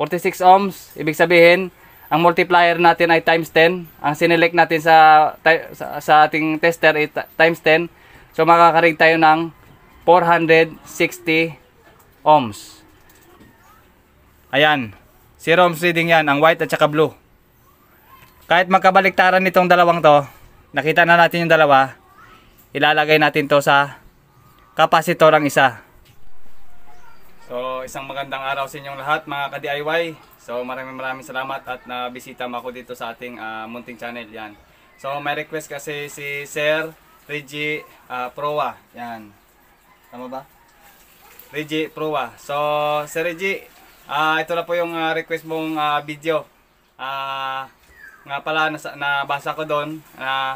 46 ohms, ibig sabihin, ang multiplier natin ay times 10. Ang sinelect natin sa, sa, sa ating tester ay times 10. So makakarig tayo ng 460 ohms. Ayan. 0 ohms reading yan, ang white at saka blue. Kahit magkabaliktaran nitong dalawang to, nakita na natin yung dalawa, ilalagay natin to sa kapasitor ang isa. So, isang magandang araw sa inyong lahat mga ka-DIY. So, maraming maraming salamat at nabisita mo ako dito sa ating uh, munting channel. Yan. So, may request kasi si Sir Reggie uh, Proa. Yan. Tama ba? Reggie Proa. So, Sir Reggie, uh, ito na po yung uh, request mong uh, video. Uh, nga pala, nasa, nabasa ko doon na uh,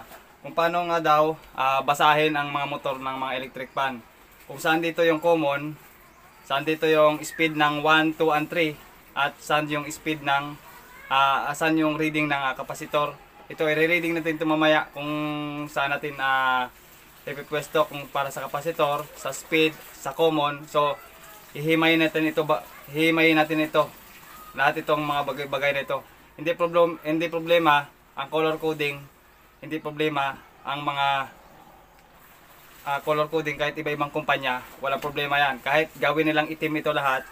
kung paano nga daw uh, basahin ang mga motor ng mga electric pan. Kung saan dito yung common, Saan dito yung speed ng 1, 2, and 3 at saan yung speed ng uh, saan yung reading ng uh, kapasitor. Ito i-reading natin ito mamaya kung saan natin uh, ipipwesto kung para sa kapasitor, sa speed, sa common. So ihimayin natin ito ba natin ito. Lahat itong mga bagay-bagay na ito. Hindi problem hindi problema ang color coding, hindi problema ang mga uh, color coding kahit iba-ibang kumpanya, walang problema yan. Kahit gawin nilang itim ito lahat,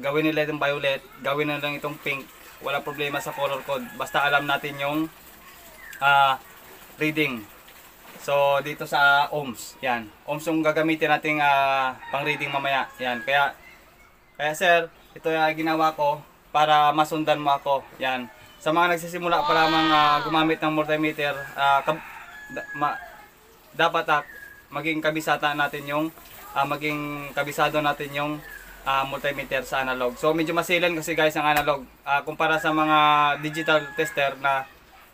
gawin nila itong violet, gawin nila itong pink, walang problema sa color code. Basta alam natin yung uh, reading. So, dito sa ohms, yan. Ohms yung gagamitin nating uh, ah, pang reading mamaya. Yan, kaya, kaya sir, ito yung ginawa ko para masundan mo ako. Yan. Sa mga nagsisimula pa lamang uh, gumamit ng multimeter, uh, ma dapat uh, maging kabisata natin yung uh, maging kabisado natin yung uh, multimeter sa analog. So medyo masilan kasi guys ang analog uh, kumpara sa mga digital tester na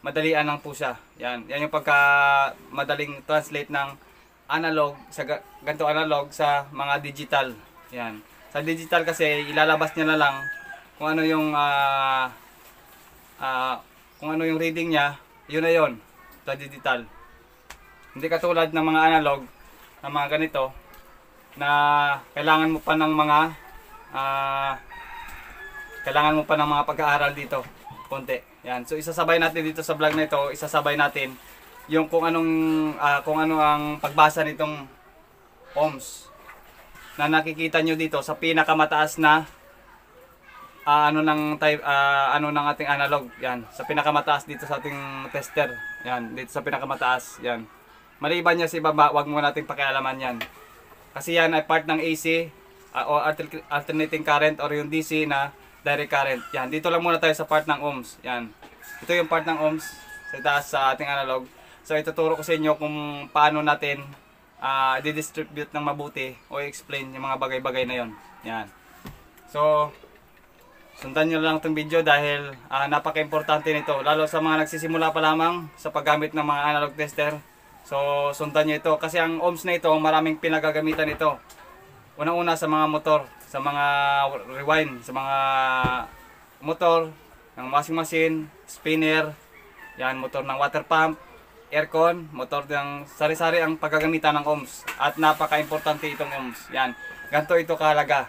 madalian lang po siya. Yan, yan yung pagka madaling translate ng analog sa ganto analog sa mga digital. Yan. Sa digital kasi ilalabas niya na lang kung ano yung uh, uh, kung ano yung reading niya, yun na yun sa digital. Hindi katulad ng mga analog na mga ganito na kailangan mo pa ng mga uh, kailangan mo pa ng mga pag-aaral dito konti. Yan. So isasabay natin dito sa vlog na ito, isasabay natin yung kung anong uh, kung ano ang pagbasa nitong ohms na nakikita nyo dito sa pinakamataas na uh, ano ng type uh, ano ng ating analog yan sa pinakamataas dito sa ating tester yan dito sa pinakamataas yan Maliban niya sa ibaba, wag mo nating pakialaman yan. Kasi yan ay part ng AC uh, ah, o alternating current or yung DC na direct current. Yan, dito lang muna tayo sa part ng ohms. Yan. Ito yung part ng ohms sa taas sa ating analog. So ituturo ko sa inyo kung paano natin uh, i-distribute ng mabuti o explain yung mga bagay-bagay na yon. Yan. So sundan nyo lang itong video dahil uh, napaka-importante nito lalo sa mga nagsisimula pa lamang sa paggamit ng mga analog tester So, sundan nyo ito. Kasi ang ohms na ito, maraming pinagagamitan ito. una una sa mga motor, sa mga rewind, sa mga motor, ng washing machine, spinner, yan, motor ng water pump, aircon, motor ng sari-sari ang paggagamitan ng ohms. At napaka-importante itong ohms. Yan, ganito ito kahalaga.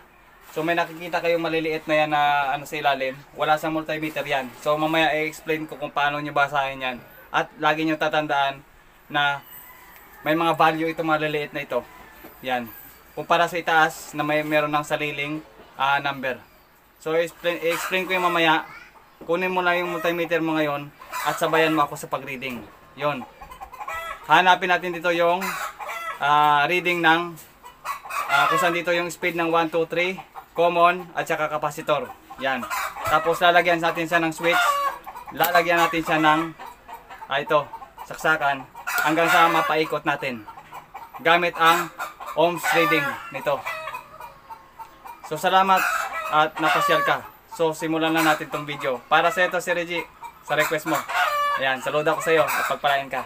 So may nakikita kayong maliliit na yan na ano sa ilalim, wala sa multimeter yan. So mamaya i-explain ko kung paano nyo basahin yan. At lagi nyo tatandaan, na may mga value ito maliliit na ito. Yan. Kumpara sa itaas na may meron ng sariling uh, number. So, explain, explain ko yung mamaya. Kunin mo na yung multimeter mo ngayon at sabayan mo ako sa pagreading. Yon. Hanapin natin dito yung uh, reading ng uh, kung saan dito yung speed ng 1, 2, 3, common at saka capacitor. Yan. Tapos lalagyan natin siya ng switch. Lalagyan natin siya ng ah, ito, saksakan hanggang sa mapaikot natin gamit ang ohms reading nito. So salamat at napashare ka. So simulan na natin tong video. Para sa ito si Reggie, sa request mo. Ayan, saludo ako sa iyo at pagpalain ka.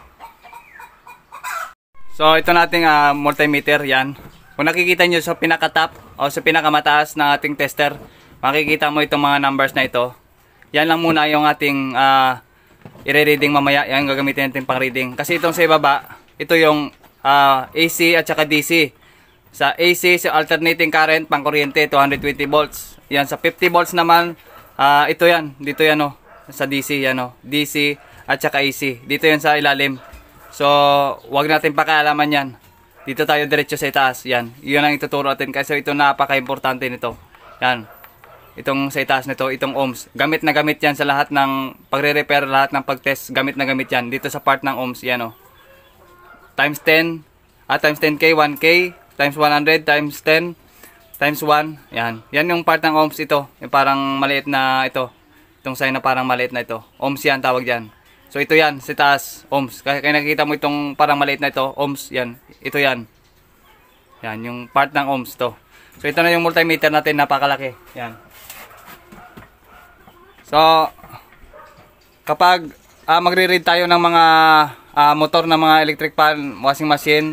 So ito nating uh, ah, multimeter, yan. Kung nakikita nyo sa pinaka-top o sa pinakamataas ng ating tester, makikita mo itong mga numbers na ito. Yan lang muna yung ating uh, i-reading mamaya. Yan, gagamitin natin pang reading. Kasi itong sa ibaba, ito yung uh, ah, AC at saka DC. Sa AC, sa alternating current, pang kuryente, 220 volts. Yan, sa 50 volts naman, uh, ito yan. Dito yan, oh. Sa DC, yan, oh. DC at saka AC. Dito yan sa ilalim. So, wag natin pakaalaman yan. Dito tayo diretso sa itaas. Yan. Yun ang ituturo natin. Kasi ito napaka-importante nito. Yan itong sa itaas nito, itong ohms. Gamit na gamit yan sa lahat ng pagre-repair, lahat ng pag-test, gamit na gamit yan. Dito sa part ng ohms, yan o. Oh. Times 10, at ah, times 10k, 1k, times 100, times 10, times 1, yan. Yan yung part ng ohms ito, yung parang maliit na ito. Itong sign na parang maliit na ito. Ohms yan, tawag yan. So ito yan, sa taas, ohms. Kaya, kaya nakikita mo itong parang maliit na ito, ohms, yan. Ito yan. Yan, yung part ng ohms to. So ito na yung multimeter natin, napakalaki. Yan. So, kapag uh, magre-read tayo ng mga uh, motor ng mga electric fan, washing machine,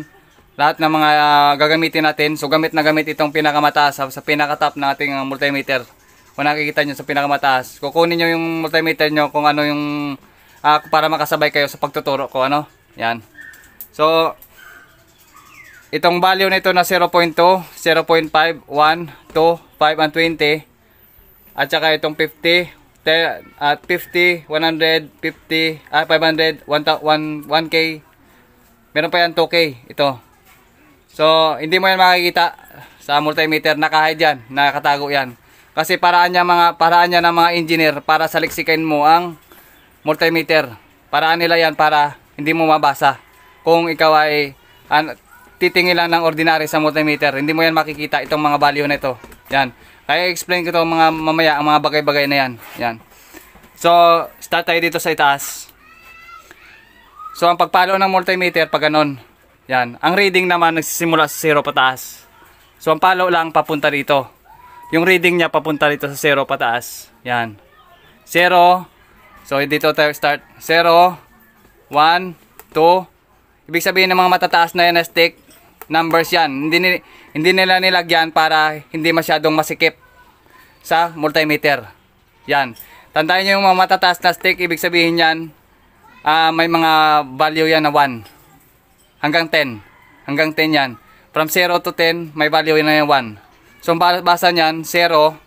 lahat ng mga uh, gagamitin natin. So, gamit na gamit itong pinakamataas sa, sa pinakatap ng ating multimeter. Kung nakikita nyo sa pinakamataas, kukunin nyo yung multimeter nyo kung ano yung uh, para makasabay kayo sa pagtuturo ko. Ano? Yan. So, itong value nito na 0.2, 0.5, 1, 2, 5, and 20. At saka itong 50, at 50, 100, 50, ah, 500, 1, 1, 1K. Meron pa yan 2K. Ito. So, hindi mo yan makikita sa multimeter. Nakahide yan. Nakatago yan. Kasi paraan niya, mga, paraan niya ng mga engineer para saliksikin mo ang multimeter. Paraan nila yan para hindi mo mabasa. Kung ikaw ay an, titingin lang ng ordinary sa multimeter. Hindi mo yan makikita itong mga value na ito. Yan. I explain ko to mga mamaya ang mga bagay-bagay na 'yan. Yan. So, start tayo dito sa itaas. So, ang pagpalo ng multimeter pag ganun. Yan. Ang reading naman nagsisimula sa 0 pataas. So, ang palo lang papunta dito. Yung reading niya papunta dito sa 0 pataas. Yan. 0. So, dito tayo start. 0. 1. 2. Ibig sabihin ng mga matataas na yan na stick, numbers yan. Hindi, hindi nila nilagyan para hindi masyadong masikip sa multimeter. Yan. Tandaan nyo yung mga matataas na stick, ibig sabihin yan, uh, may mga value yan na 1 hanggang 10. Hanggang 10 yan. From 0 to 10, may value yan na yung 1. So, basa nyan, 0,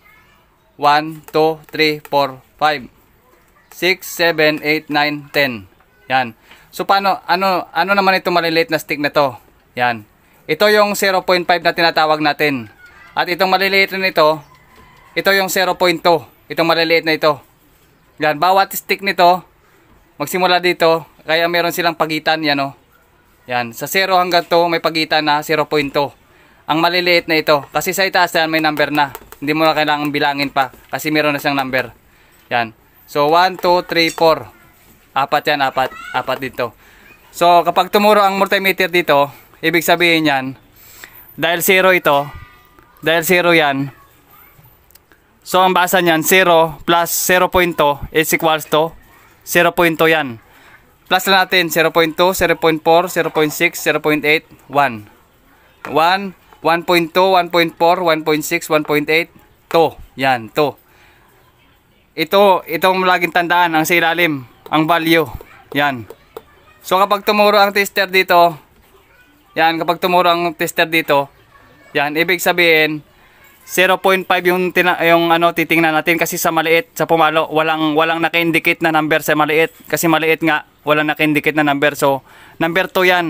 1, 2, 3, 4, 5, 6, 7, 8, 9, 10. Yan. So, paano, ano, ano naman ito malilate na stick na to? Yan. Ito yung 0.5 na tinatawag natin. At itong maliliit na ito, ito yung 0.2. Itong maliliit na ito. Yan, bawat stick nito, magsimula dito, kaya meron silang pagitan, yan o. Oh. Yan, sa 0 hanggang to, may pagitan na 0.2. Ang maliliit na ito, kasi sa itaas yan, may number na. Hindi mo na kailangan bilangin pa, kasi meron na siyang number. Yan. So, 1, 2, 3, 4. Apat yan, apat. Apat dito. So, kapag tumuro ang multimeter dito, Ibig sabihin yan, dahil zero ito, dahil zero yan, so ang basa niyan, 0 plus 0.2 is equals to 0.2 yan. Plus na natin, 0.2, 0.4, 0.6, 0.8, 1. 1, 1.2, 1.4, 1.6, 1.8, 2. Yan, 2. Ito, itong laging tandaan, ang sa ilalim, ang value. Yan. So kapag tumuro ang tester dito, yan, kapag tumuro ang tester dito, yan, ibig sabihin, 0.5 yung, yung ano, titingnan natin kasi sa maliit, sa pumalo, walang, walang naka-indicate na number sa maliit. Kasi maliit nga, walang naka-indicate na number. So, number 2 yan.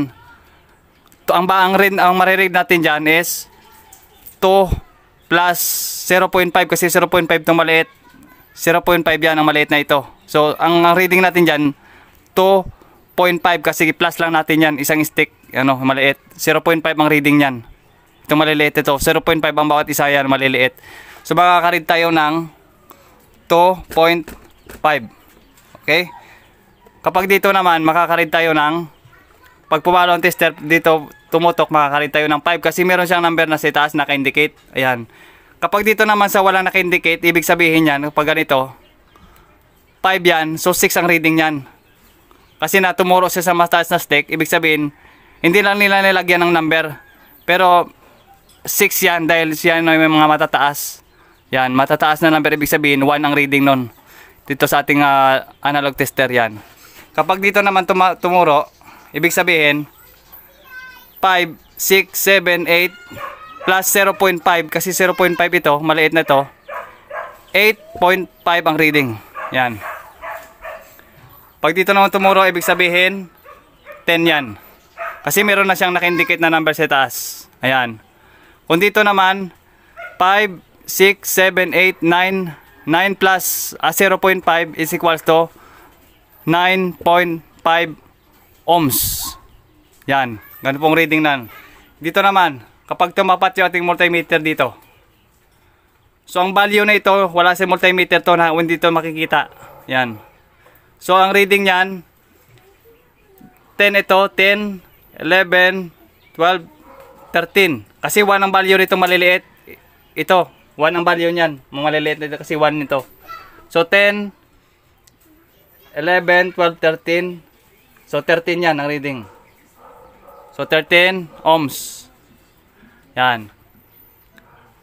To, ang baang rin, ang maririg natin dyan is 2 plus 0.5 kasi 0.5 itong maliit. 0.5 yan ang maliit na ito. So, ang, ang reading natin dyan, 2.5 kasi plus lang natin yan, isang stick ano, maliit. 0.5 ang reading niyan. Itong maliliit ito. 0.5 ang bawat isa yan, maliliit. So, makakarid tayo ng 2.5. Okay? Kapag dito naman, makakarid tayo ng pag pumalo ang tester dito, tumutok, makakarid tayo ng 5 kasi meron siyang number na sa taas naka-indicate. Ayan. Kapag dito naman sa walang naka-indicate, ibig sabihin yan, kapag ganito, 5 yan, so 6 ang reading yan. Kasi na tumuro siya sa mataas na stick, ibig sabihin, hindi lang nila nilagyan ng number. Pero 6 yan dahil siya may mga matataas. Yan, matataas na number. Ibig sabihin 1 ang reading nun. Dito sa ating uh, analog tester yan. Kapag dito naman tum tumuro, ibig sabihin 5, 6, 7, 8 plus 0.5 kasi 0.5 ito, maliit na ito. 8.5 ang reading. Yan. Pag dito naman tumuro, ibig sabihin 10 yan. Kasi meron na siyang naka na number sa taas. Ayan. Kung dito naman, 5, 6, 7, 8, 9, 9 plus uh, ah, 0.5 is equals to 9.5 ohms. Yan. Ganun pong reading nan. Dito naman, kapag tumapat yung ating multimeter dito. So, ang value na ito, wala sa multimeter to na hindi ito makikita. Yan. So, ang reading niyan, 10 ito, 10, 11, 12, 13. Kasi 1 ang value nito maliliit. Ito, 1 ang value niyan. Mga maliliit nito kasi 1 nito. So 10, 11, 12, 13. So 13 yan ang reading. So 13 ohms. Yan.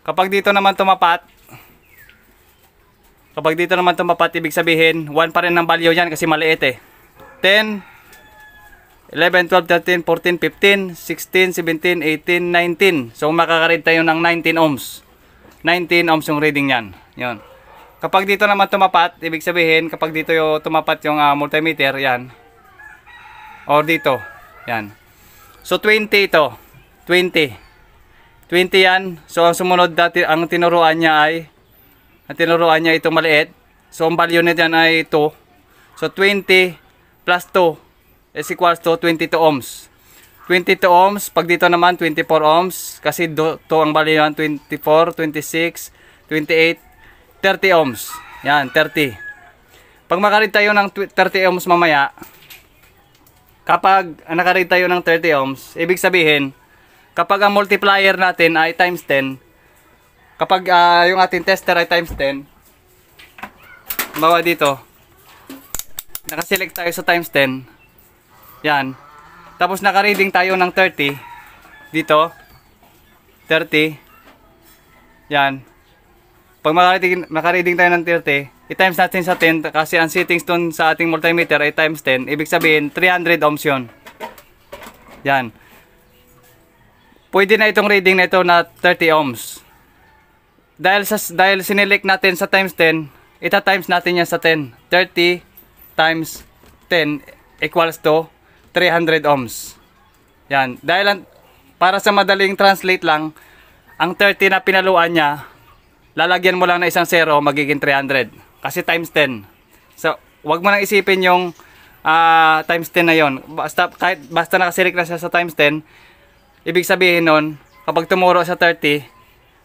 Kapag dito naman tumapat, kapag dito naman tumapat, ibig sabihin, 1 pa rin ang value niyan kasi maliit eh. 10, 11, 12, 13, 14, 15, 16, 17, 18, 19. So makaka tayo ng 19 ohms. 19 ohms yung reading niyan. 'Yon. Kapag dito naman tumapat, ibig sabihin kapag dito yung tumapat yung uh, multimeter, 'yan. Or dito, 'yan. So 20 ito. 20. 20 'yan. So ang sumunod dati ang tinuruan niya ay ang tinuruan niya ito maliit. So ang value yan ay 2. So 20 plus 2 is equals to 22 ohms. 22 ohms, pag dito naman 24 ohms, kasi do, to ang bali yun, 24, 26, 28, 30 ohms. Yan, 30. Pag makarid tayo ng 30 ohms mamaya, kapag ah, nakarid tayo ng 30 ohms, ibig sabihin, kapag ang multiplier natin ay times 10, kapag uh, yung ating tester ay times 10, bawa dito, nakaselect tayo sa times 10, yan. Tapos naka-reading tayo ng 30. Dito. 30. Yan. Pag maka-reading tayo ng 30, i-times natin sa 10 kasi ang settings dun sa ating multimeter ay times 10. Ibig sabihin, 300 ohms yun. Yan. Pwede na itong reading na ito na 30 ohms. Dahil, sa, dahil sinilik natin sa times 10, ita-times natin yan sa 10. 30 times 10 equals to 300 ohms. Yan. Dahil para sa madaling translate lang, ang 30 na pinaluan niya, lalagyan mo lang na isang zero, magiging 300. Kasi times 10. So, wag mo nang isipin yung uh, times 10 na yon. Basta, kahit, basta nakasirik na siya sa times 10, ibig sabihin nun, kapag tumuro sa 30,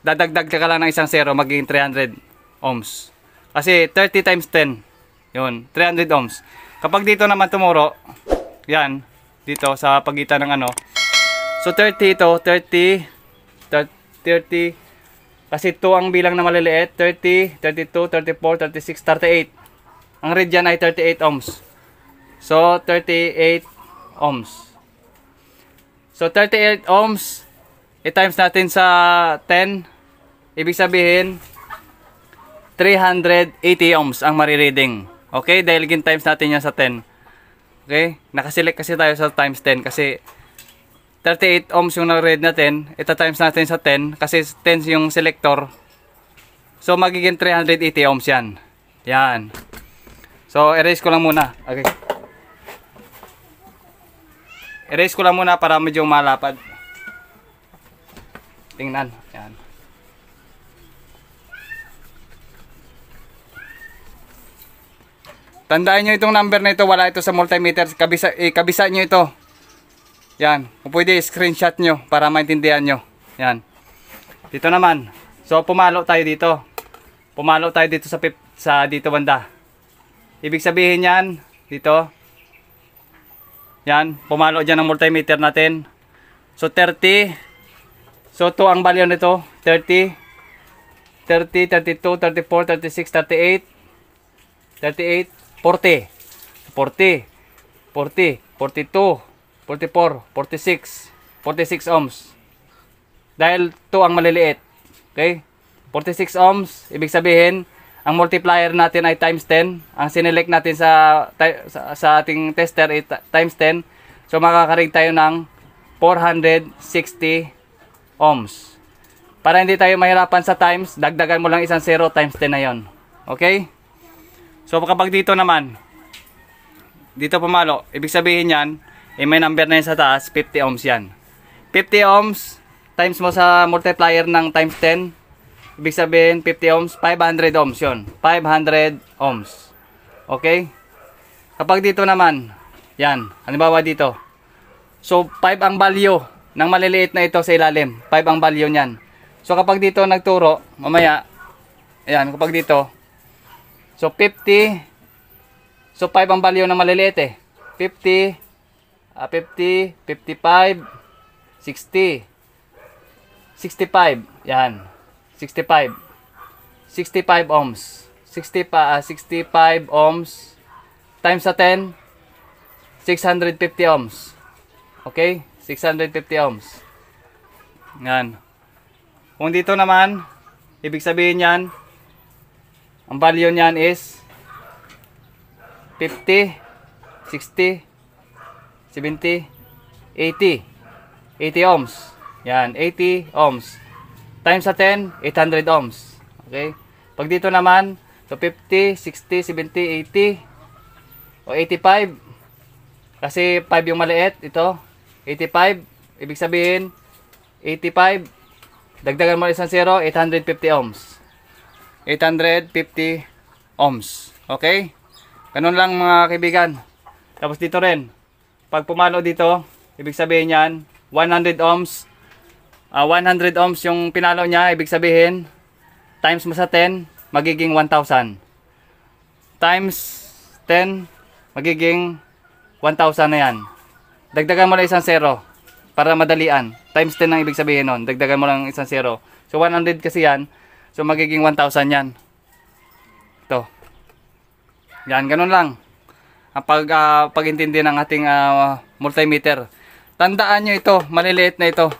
dadagdag ka lang ng isang zero, magiging 300 ohms. Kasi 30 times 10, yun, 300 ohms. Kapag dito naman tumuro, yan dito sa pagitan ng ano so 30 ito 30 30 kasi 2 ang bilang na maliliit 30 32 34 36 38 ang read yan ay 38 ohms so 38 ohms so 38 ohms i-times natin sa 10 ibig sabihin 380 ohms ang marireading okay dahil gin times natin yan sa 10 Okay? Nakaselect kasi tayo sa times 10 kasi 38 ohms yung na-read natin. Ito times natin sa 10 kasi 10 yung selector. So magiging 380 ohms yan. Yan. So erase ko lang muna. Okay. Erase ko lang muna para medyo malapad. Tingnan. Tandaan nyo itong number na ito. Wala ito sa multimeter. Kabisa, eh, kabisa nyo ito. Yan. Kung pwede, screenshot nyo para maintindihan nyo. Yan. Dito naman. So, pumalo tayo dito. Pumalo tayo dito sa, pip, sa dito banda. Ibig sabihin yan, dito. Yan. Pumalo dyan ang multimeter natin. So, 30. So, to ang value nito. 30. 30, 32, 34, 36, 38. 38. 40, 40, 40, 42, 44, 46, 46 ohms. Dahil to ang maliliit. Okay? 46 ohms, ibig sabihin, ang multiplier natin ay times 10. Ang sinelect natin sa, sa, sa ating tester ay times 10. So makakaring tayo ng 460 ohms. Para hindi tayo mahirapan sa times, dagdagan mo lang isang 0 times 10 na yon. Okay? So kapag dito naman, dito pumalo, ibig sabihin yan, eh may number na yan sa taas, 50 ohms yan. 50 ohms, times mo sa multiplier ng times 10, ibig sabihin 50 ohms, 500 ohms yon 500 ohms. Okay? Kapag dito naman, yan, halimbawa dito. So 5 ang value ng maliliit na ito sa ilalim. 5 ang value niyan. So kapag dito nagturo, mamaya, ayan, kapag dito, So 50 So 5 ang value ng maliliit eh. 50 uh, 50 55 60 65 yan 65 65 ohms 60 pa, uh, ah, 65 ohms times sa 10 650 ohms okay 650 ohms yan kung dito naman ibig sabihin yan ang value niyan is 50, 60, 70, 80. 80 ohms. Yan, 80 ohms. Times sa 10, 800 ohms. Okay? Pag dito naman, so 50, 60, 70, 80 o 85. Kasi 5 yung maliit, ito. 85, ibig sabihin 85 dagdagan mo isang 0, 850 ohms. 850 ohms. Okay? Ganun lang mga kaibigan. Tapos dito rin, pag pumalo dito, ibig sabihin yan, 100 ohms. Uh, ah, 100 ohms yung pinalo niya, ibig sabihin, times mo sa 10, magiging 1,000. Times 10, magiging 1,000 na yan. Dagdagan mo lang isang zero para madalian. Times 10 ang ibig sabihin nun. Dagdagan mo lang isang zero. So 100 kasi yan, So magiging 1,000 yan. Ito. Yan, ganun lang. Ang pag, uh, pagintindi ng ating uh, multimeter. Tandaan nyo ito, maliliit na ito.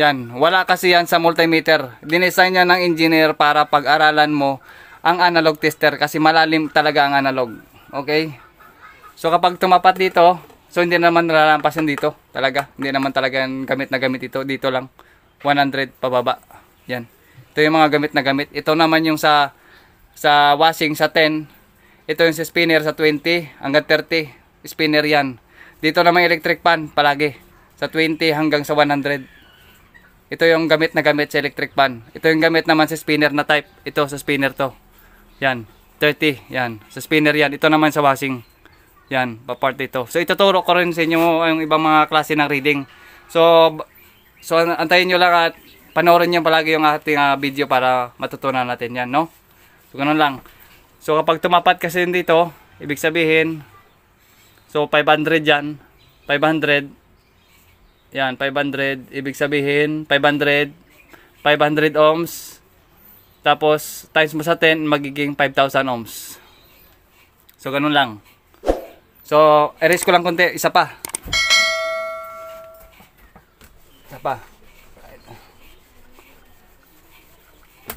Yan, wala kasi yan sa multimeter. Dinesign yan ng engineer para pag-aralan mo ang analog tester kasi malalim talaga ang analog. Okay? So kapag tumapat dito, so hindi naman nalalampasan dito. Talaga, hindi naman talaga gamit na gamit ito. Dito lang, 100 pababa. Yan. Ito yung mga gamit na gamit. Ito naman yung sa sa washing sa 10. Ito yung sa spinner sa 20 hanggang 30. Spinner yan. Dito naman electric pan palagi. Sa 20 hanggang sa 100. Ito yung gamit na gamit sa electric pan. Ito yung gamit naman sa spinner na type. Ito sa spinner to. Yan. 30. Yan. Sa spinner yan. Ito naman sa washing. Yan. Papart dito. So ituturo ko rin sa inyo yung ibang mga klase ng reading. So, so antayin nyo lang at panoorin niyo palagi yung ating uh, video para matutunan natin yan, no? So, ganun lang. So, kapag tumapat kasi dito, ibig sabihin, so, 500 yan, 500, yan, 500, ibig sabihin, 500, 500 ohms, tapos, times mo sa 10, magiging 5,000 ohms. So, ganun lang. So, erase ko lang konti, isa pa. Isa pa.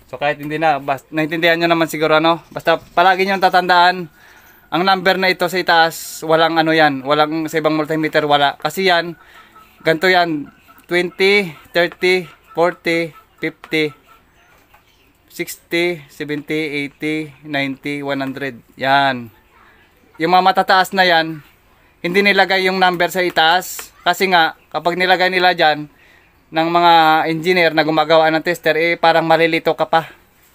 So kahit hindi na, basta, naintindihan nyo naman siguro ano. Basta palagi nyo tatandaan, ang number na ito sa itaas, walang ano yan, walang sa ibang multimeter, wala. Kasi yan, ganito yan, 20, 30, 40, 50, 60, 70, 80, 90, 100. Yan. Yung mga matataas na yan, hindi nilagay yung number sa itaas. Kasi nga, kapag nilagay nila dyan, ng mga engineer na gumagawa ng tester eh parang malilito ka pa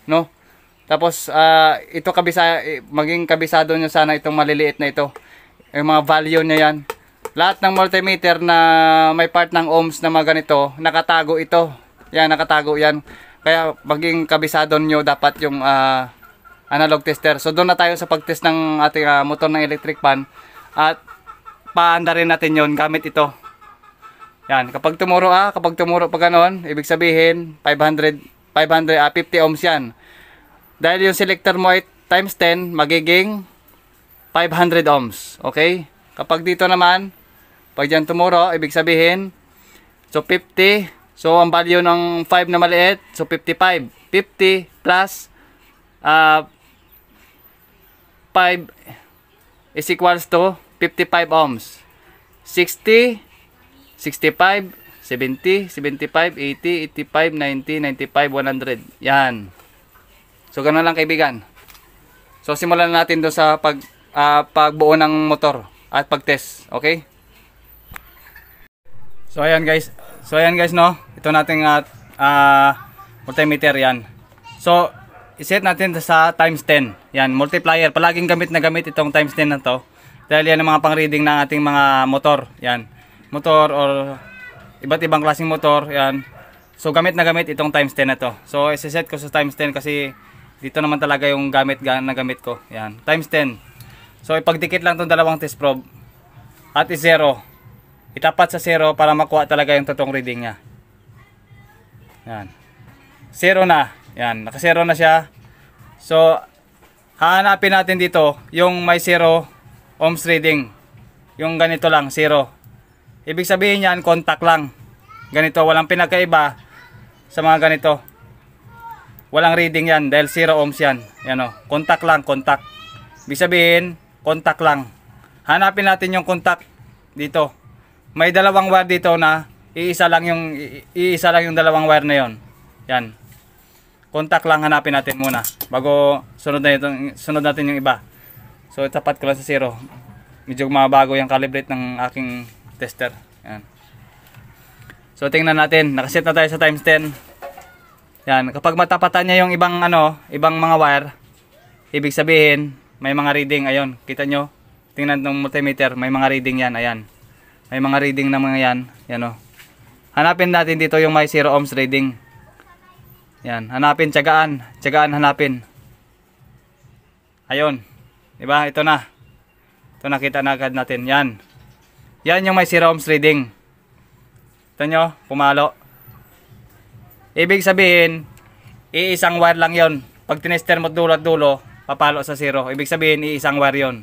no tapos uh, ito kabisa eh, maging kabisado nyo sana itong maliliit na ito yung mga value nyo yan lahat ng multimeter na may part ng ohms na mga ganito nakatago ito yan nakatago yan kaya maging kabisado nyo dapat yung uh, analog tester so doon na tayo sa pagtest ng ating uh, motor ng electric pan at paanda rin natin yon gamit ito yan, kapag tumuro ah, kapag tumuro pa ganun, ibig sabihin 500 500 ah, 50 ohms 'yan. Dahil yung selector mo ay times 10, magiging 500 ohms. Okay? Kapag dito naman, pag diyan tumuro, ibig sabihin so 50 So, ang value ng 5 na maliit, so 55. 50 plus uh, ah, 5 is equals to 55 ohms. 60 65, 70, 75, 80, 85, 90, 95, 100. Yan. So, ganun lang kaibigan. So, simulan natin do sa pag, uh, pagbuo ng motor at pag-test. Okay? So, ayan guys. So, ayan guys, no? Ito nating uh, ah, uh, multimeter yan. So, iset natin sa times 10. Yan, multiplier. Palaging gamit na gamit itong times 10 na to. Dahil yan ang mga pang-reading ng ating mga motor. Yan motor or iba't ibang klaseng motor. Yan. So gamit na gamit itong times 10 na to. So iseset ko sa times 10 kasi dito naman talaga yung gamit na gamit ko. Yan. Times 10. So ipagdikit lang itong dalawang test probe at i-zero. Itapat sa zero para makuha talaga yung totoong reading niya. Yan. Zero na. Yan. naka Nakasero na siya. So hahanapin natin dito yung may zero ohms reading. Yung ganito lang, zero. Ibig sabihin niyan, contact lang. Ganito, walang pinakaiba sa mga ganito. Walang reading yan dahil 0 ohms yan. Yan o, oh. contact lang, contact. Ibig sabihin, contact lang. Hanapin natin yung contact dito. May dalawang wire dito na iisa lang yung iisa lang yung dalawang wire na yon. Yan. Contact lang hanapin natin muna bago sunod na itong, sunod natin yung iba. So tapat ko lang sa 0. Medyo mabago yung calibrate ng aking tester. Yan. So tingnan natin, nakaset na tayo sa times 10. Yan, kapag matapatan niya yung ibang ano, ibang mga wire, ibig sabihin may mga reading ayon. Kita nyo? Tingnan ng multimeter, may mga reading yan, ayan. May mga reading na mga yan, yan oh. Hanapin natin dito yung may 0 ohms reading. Yan, hanapin tiyagaan, tiyagaan hanapin. Ayon. 'Di ba? Ito na. Ito nakita na agad natin. Yan. Yan yung may zero ohms reading. Ito nyo, pumalo. Ibig sabihin, iisang wire lang yon. Pag tinester mo dulo at dulo, papalo sa zero. Ibig sabihin, iisang wire yon.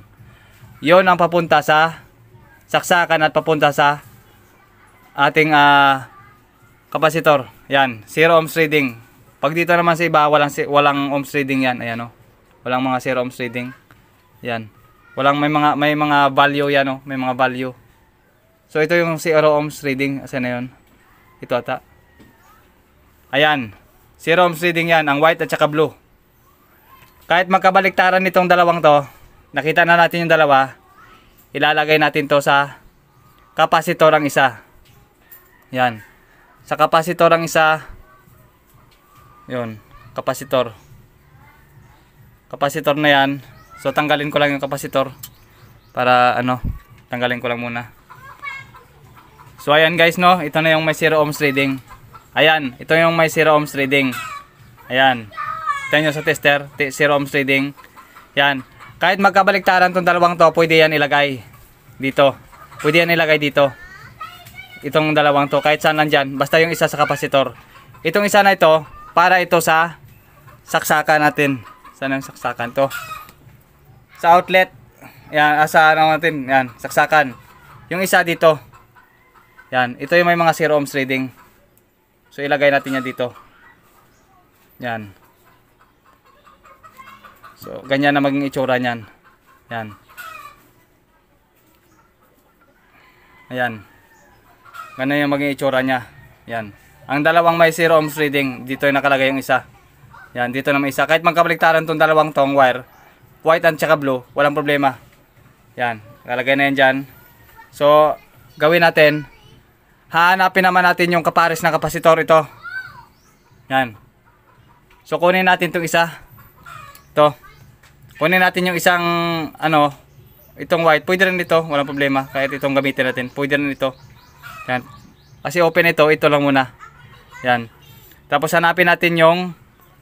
Yon ang papunta sa saksakan at papunta sa ating uh, kapasitor. Yan, zero ohms reading. Pag dito naman sa iba, walang, walang ohms reading yan. Ayan o. Oh. Walang mga zero ohms reading. Yan. Walang may mga may mga value yan o, oh. may mga value. So ito yung zero ohms reading. Asan na yun? Ito ata. Ayan. Zero ohms reading yan. Ang white at saka blue. Kahit magkabaliktaran nitong dalawang to, nakita na natin yung dalawa, ilalagay natin to sa kapasitor ang isa. Yan. Sa kapasitor ang isa, yun, kapasitor. Kapasitor na yan. So tanggalin ko lang yung kapasitor para ano, tanggalin ko lang muna. So ayan guys no, ito na yung may 0 ohms reading. Ayan, ito yung may 0 ohms reading. Ayan. Tingnan niyo sa tester, 0 ohms reading. Yan. Kahit magkabaliktaran tong dalawang to, pwede yan ilagay dito. Pwede yan ilagay dito. Itong dalawang to, kahit saan lang Basta yung isa sa kapasitor. Itong isa na ito, para ito sa saksakan natin. Saan ang saksakan to? Sa outlet. Yan, asa ah, ano natin. Yan, saksakan. Yung isa dito. Yan, ito yung may mga 0 ohms reading. So ilagay natin yan dito. Yan. So ganyan na maging itsura niyan. Yan. Ayan. Ganun yung maging itsura niya. Yan. Ang dalawang may 0 ohms reading, dito yung nakalagay yung isa. Yan, dito naman isa. Kahit magkabaliktaran tong dalawang tong wire, white and tsaka blue, walang problema. Yan, lalagay na yan dyan. So, gawin natin, hahanapin naman natin yung kapares ng kapasitor ito. Yan. So kunin natin itong isa. Ito. Kunin natin yung isang ano, itong white. Pwede rin ito, walang problema. Kahit itong gamitin natin. Pwede rin ito. Yan. Kasi open ito, ito lang muna. Yan. Tapos hanapin natin yung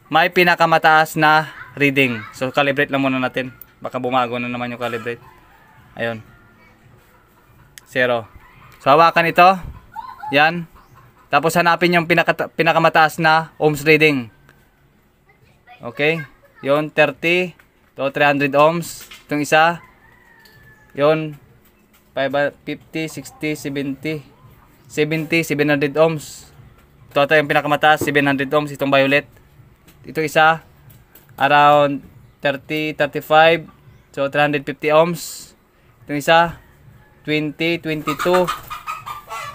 may pinakamataas na reading. So calibrate lang muna natin. Baka bumago na naman yung calibrate. Ayun. Zero. So hawakan ito. Yan. Tapos hanapin yung pinaka, pinakamataas na ohms reading. Okay? Yon 30 to 300 ohms. Itong isa. Yon 50, 60, 70. 70, 700 ohms. Ito ata yung pinakamataas, 700 ohms. Itong violet. Ito isa. Around 30, 35. So 350 ohms. Itong isa. 20, 22.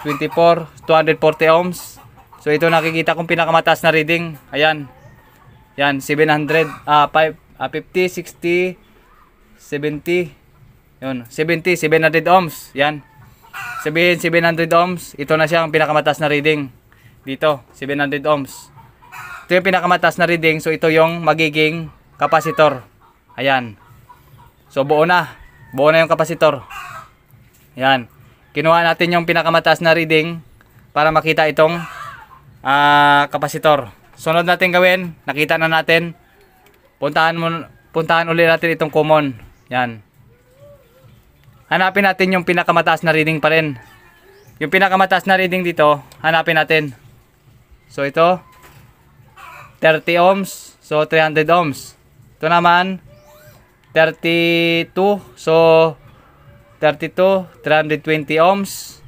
24, 240 ohms. So ito nakikita kong pinakamataas na reading. Ayan. Yan 700 uh, 5 uh, 50, 60, 70. Yun, 70, 700 ohms. Yan. Sabihin 700 ohms, ito na siya ang pinakamataas na reading. Dito, 700 ohms. Ito yung pinakamataas na reading, so ito yung magiging kapasitor. Ayan. So buo na. Buo na yung kapasitor. Ayan kinuha natin yung pinakamataas na reading para makita itong uh, kapasitor. Sunod natin gawin, nakita na natin. Puntahan mo puntahan ulit natin itong common. Yan. Hanapin natin yung pinakamataas na reading pa rin. Yung pinakamataas na reading dito, hanapin natin. So ito 30 ohms, so 300 ohms. Ito naman 32, so 32, 320 ohms.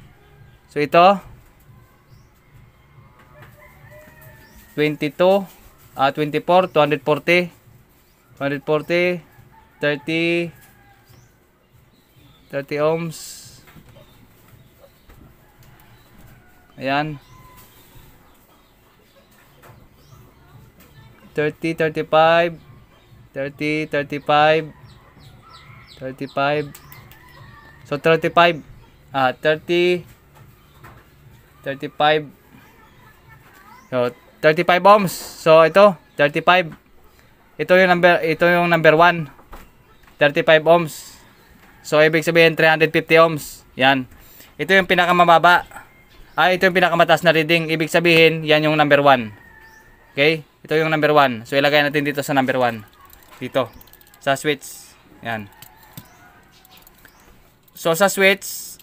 So ito 22, uh, 24, 240, 240, 30, 30 ohms. Ayan. 30, 35, 30, 35, 35, So 35 ah 30 35 So 35 ohms. So ito 35 ito yung number ito yung number 1 35 ohms. So ibig sabihin 350 ohms. Yan. Ito yung pinakamababa. Ah, ito yung pinakamataas na reading. Ibig sabihin, yan yung number 1. Okay? Ito yung number 1. So ilagay natin dito sa number 1. Dito. Sa switch. Yan. So sa switch,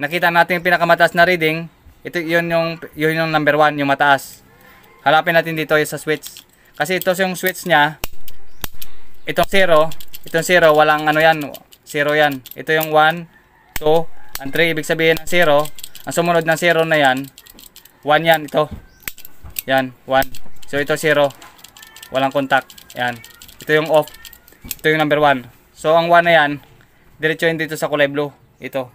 nakita natin yung pinakamataas na reading. Ito yun yung, yun yung number 1, yung mataas. Halapin natin dito yung sa switch. Kasi ito yung switch niya. Itong 0, itong 0, walang ano yan, 0 yan. Ito yung 1, 2, ang 3, ibig sabihin ng 0. Ang sumunod ng 0 na yan, 1 yan, ito. Yan, 1. So ito 0. Walang contact. Yan. Ito yung off. Ito yung number 1. So ang 1 na yan, diretsuhin dito sa kulay blue. Ito.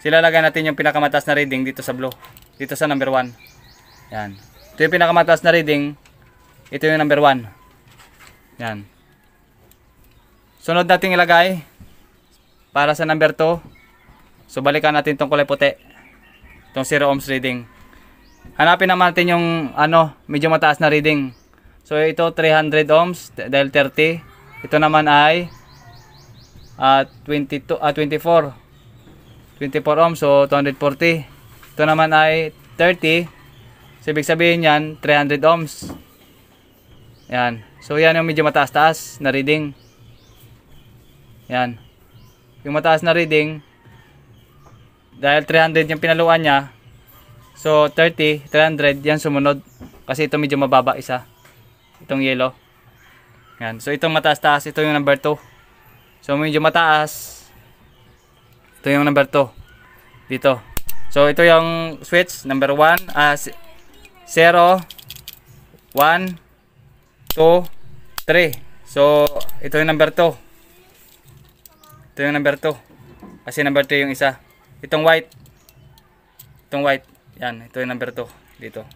Silalagay natin yung pinakamataas na reading dito sa blue. Dito sa number 1. Yan. Ito yung pinakamataas na reading. Ito yung number 1. Yan. Sunod natin ilagay para sa number 2. So balikan natin itong kulay puti. Itong 0 ohms reading. Hanapin naman natin yung ano, medyo mataas na reading. So ito 300 ohms dahil 30. Ito naman ay uh, 22, uh, 24 24 ohms so 240 ito naman ay 30 so ibig sabihin niyan 300 ohms yan so yan yung medyo mataas taas na reading yan yung mataas na reading dahil 300 yung pinaluan niya so 30 300 yan sumunod kasi ito medyo mababa isa itong yellow yan so itong mataas taas ito yung number 2 So medyo mataas. Ito yung number 2. Dito. So ito yung switch number 1, as 0 1 2 3. So ito yung number 2. Ito yung number 2. Kasi number 2 yung isa. Itong white. Itong white. Yan, ito yung number 2 dito.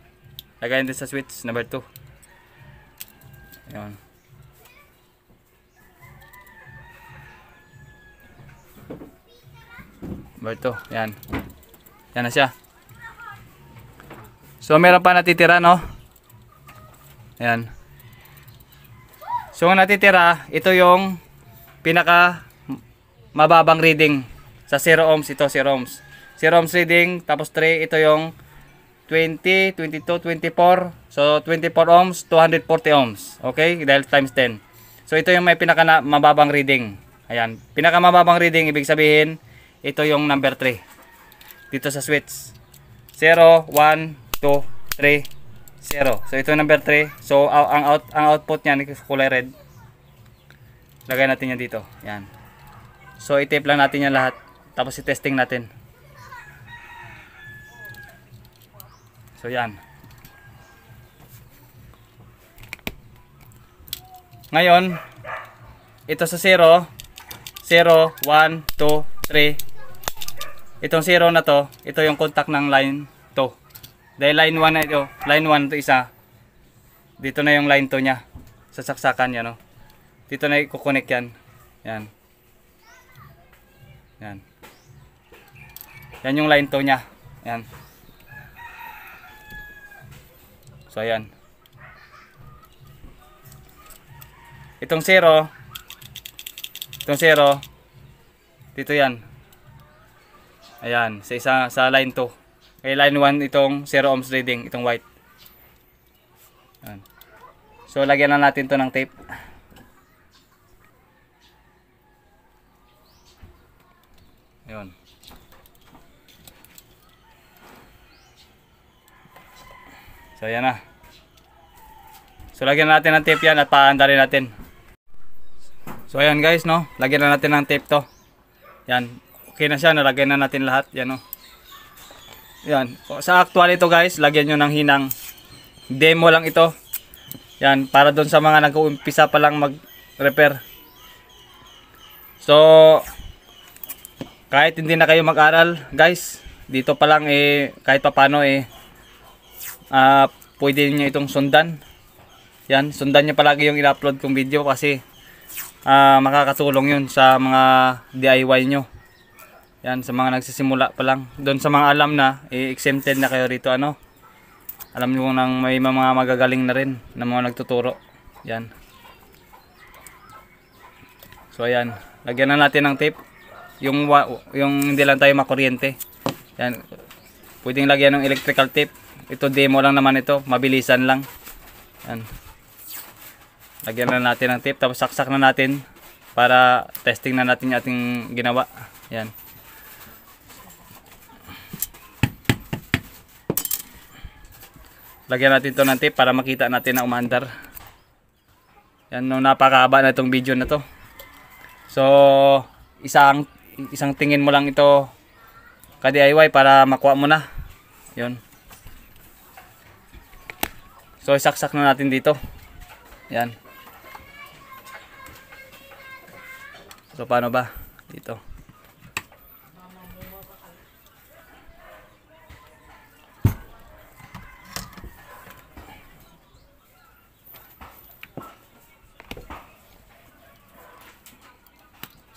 Lagayin din sa switch number 2. Yan. Number 2. Yan. Yan na siya. So meron pa natitira no? Ayan. So ang natitira, ito yung pinaka mababang reading sa 0 ohms ito 0 ohms. 0 ohms reading tapos 3 ito yung 20, 22, 24. So 24 ohms, 240 ohms. Okay? Dahil times 10. So ito yung may pinaka mababang reading. Ayan. Pinaka mababang reading ibig sabihin ito yung number 3 dito sa switch 0 1 2 3 0 so ito number 3 so ang out ang output niyan kulay red lagay natin yan dito yan so i-tape lang natin yan lahat tapos i-testing natin so yan ngayon ito sa 0 0 1 2 3 Itong zero na to, ito yung contact ng line to. Dahil line 1 na ito, line 1 to isa. Dito na yung line 2 niya. Sasaksakan niya, no? Dito na i-connect yan. Yan. Yan. Yan yung line 2 niya. Yan. So, ayan. Itong zero, itong 0, dito yan. Ayan, sa isa sa line 2. Kay line 1 itong 0 ohms reading, itong white. Ayan. So lagyan na natin 'to ng tape. Ayun. So ayan na. So lagyan natin ng tape 'yan at paandarin natin. So ayan guys, no. Lagyan na natin ng tape 'to. Yan, okay na siya. Nalagay na natin lahat. Yan oh. o. Yan. Sa actual ito guys, lagyan nyo ng hinang. Demo lang ito. Yan. Para doon sa mga nag-uumpisa pa lang mag-repair. So, kahit hindi na kayo mag-aral guys, dito pa lang eh, kahit pa paano eh, uh, pwede niyo itong sundan. Yan. Sundan nyo palagi yung in-upload kong video kasi uh, makakatulong yun sa mga DIY nyo. Yan, sa mga nagsisimula pa lang. Doon sa mga alam na, i-exempted na kayo rito ano. Alam niyo nang may mga magagaling na rin na mga nagtuturo. Yan. So ayan, lagyan na natin ng tape yung yung hindi lang tayo makuryente. Yan. Pwedeng lagyan ng electrical tape. Ito demo lang naman ito, mabilisan lang. Yan. Lagyan na natin ng tape tapos saksak na natin para testing na natin yung ating ginawa. Yan. Lagyan natin to ng tape para makita natin na umandar. Yan, no, napakahaba na itong video na to. So, isang, isang tingin mo lang ito ka-DIY para makuha mo na. Yun. So, isaksak na natin dito. Yan. So, paano ba? Dito.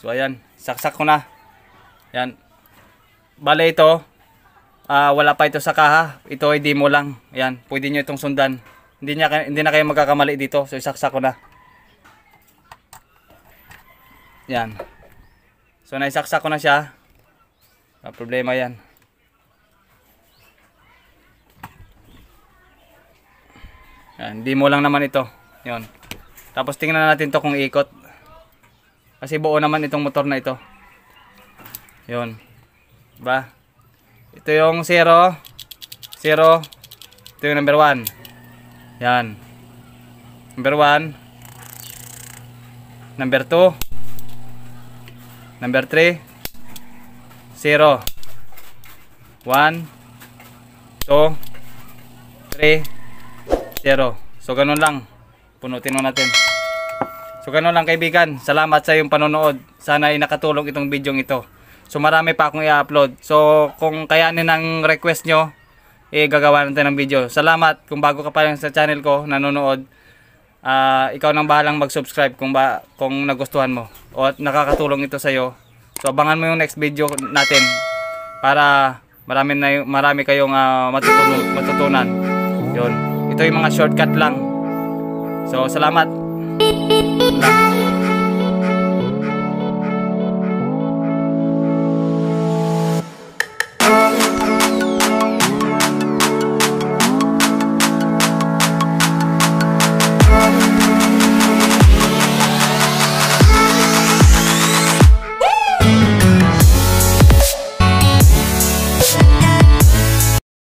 So ayan, saksak ko na. Ayan. Bale ito, uh, wala pa ito sa kaha. Ito ay demo lang. Ayan, pwede nyo itong sundan. Hindi, niya, hindi na kayo magkakamali dito. So isaksak ko na. Ayan. So naisaksak ko na siya. Ah, problema yan. Ayan, demo lang naman ito. Yun. Tapos tingnan natin to kung ikot. Kasi buo naman itong motor na ito. Yun. ba diba? Ito yung 0. 0. Ito yung number 1. Yan. Number 1. Number 2. Number 3. 0. 1. 2. 3. 0. So, ganun lang. Punutin mo natin. So ganun lang kaibigan. Salamat sa yung panonood. Sana ay nakatulong itong video ito. So marami pa akong i-upload. So kung kayanin ang request nyo, eh gagawa natin ng video. Salamat kung bago ka pa lang sa channel ko nanonood. Uh, ikaw nang bahalang mag-subscribe kung ba kung nagustuhan mo o nakakatulong ito sa iyo. So abangan mo yung next video natin para marami na marami kayong uh, matutunan. matutunan. 'Yon. Ito yung mga shortcut lang. So salamat.